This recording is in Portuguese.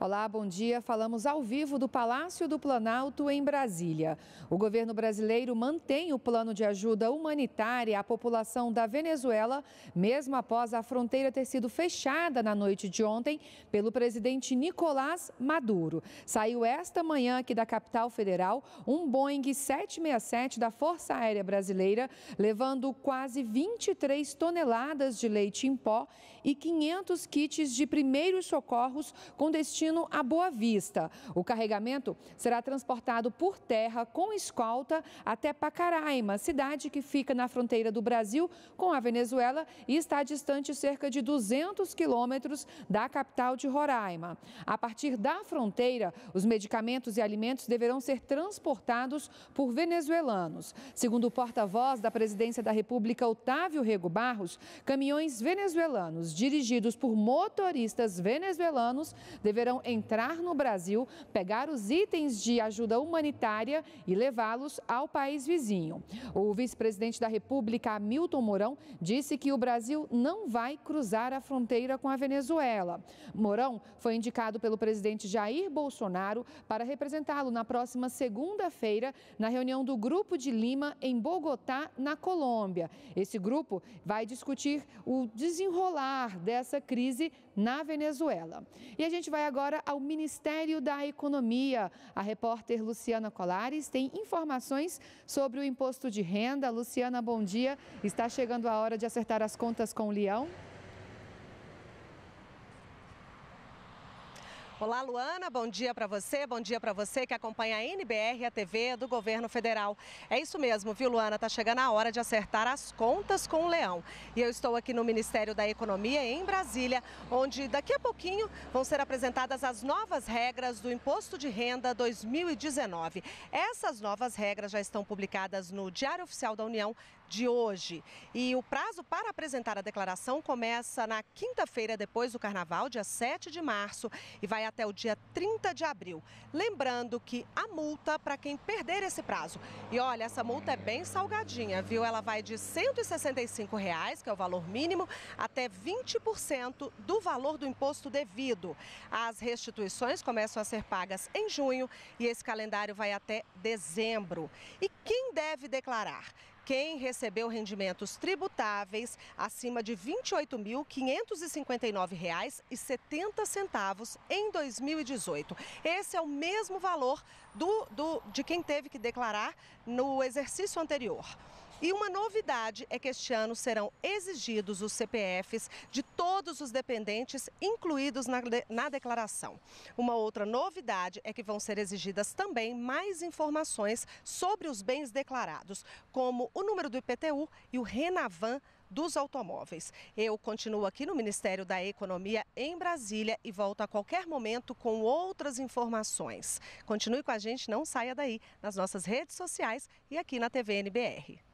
Olá, bom dia. Falamos ao vivo do Palácio do Planalto, em Brasília. O governo brasileiro mantém o plano de ajuda humanitária à população da Venezuela, mesmo após a fronteira ter sido fechada na noite de ontem pelo presidente Nicolás Maduro. Saiu esta manhã aqui da capital federal um Boeing 767 da Força Aérea Brasileira, levando quase 23 toneladas de leite em pó e 500 kits de primeiros socorros com destino destino a Boa Vista. O carregamento será transportado por terra com escolta até Pacaraima, cidade que fica na fronteira do Brasil com a Venezuela e está distante cerca de 200 quilômetros da capital de Roraima. A partir da fronteira, os medicamentos e alimentos deverão ser transportados por venezuelanos. Segundo o porta-voz da Presidência da República, Otávio Rego Barros, caminhões venezuelanos dirigidos por motoristas venezuelanos deverão poderão entrar no Brasil, pegar os itens de ajuda humanitária e levá-los ao país vizinho. O vice-presidente da República, Hamilton Mourão, disse que o Brasil não vai cruzar a fronteira com a Venezuela. Mourão foi indicado pelo presidente Jair Bolsonaro para representá-lo na próxima segunda-feira na reunião do Grupo de Lima em Bogotá, na Colômbia. Esse grupo vai discutir o desenrolar dessa crise na Venezuela. E a gente vai agora ao Ministério da Economia. A repórter Luciana Colares tem informações sobre o imposto de renda. Luciana, bom dia. Está chegando a hora de acertar as contas com o Leão? Olá, Luana, bom dia para você, bom dia para você que acompanha a NBR, a TV do governo federal. É isso mesmo, viu, Luana? Tá chegando a hora de acertar as contas com o leão. E eu estou aqui no Ministério da Economia, em Brasília, onde daqui a pouquinho vão ser apresentadas as novas regras do Imposto de Renda 2019. Essas novas regras já estão publicadas no Diário Oficial da União de hoje. E o prazo para apresentar a declaração começa na quinta-feira depois do carnaval, dia 7 de março, e vai até o dia 30 de abril. Lembrando que a multa para quem perder esse prazo. E olha, essa multa é bem salgadinha, viu? Ela vai de R$ 165, reais, que é o valor mínimo, até 20% do valor do imposto devido. As restituições começam a ser pagas em junho e esse calendário vai até dezembro. E quem deve declarar? quem recebeu rendimentos tributáveis acima de R$ 28.559,70 em 2018. Esse é o mesmo valor do, do, de quem teve que declarar no exercício anterior. E uma novidade é que este ano serão exigidos os CPFs de todos os dependentes incluídos na, na, declaração. Uma outra novidade é que vão ser exigidas também mais informações sobre os bens declarados, como o número do IPTU e o Renavan dos automóveis. Eu continuo aqui no Ministério da Economia em Brasília e volto a qualquer momento com outras informações. Continue com a gente, não saia daí, nas nossas redes sociais e aqui na TVNBR.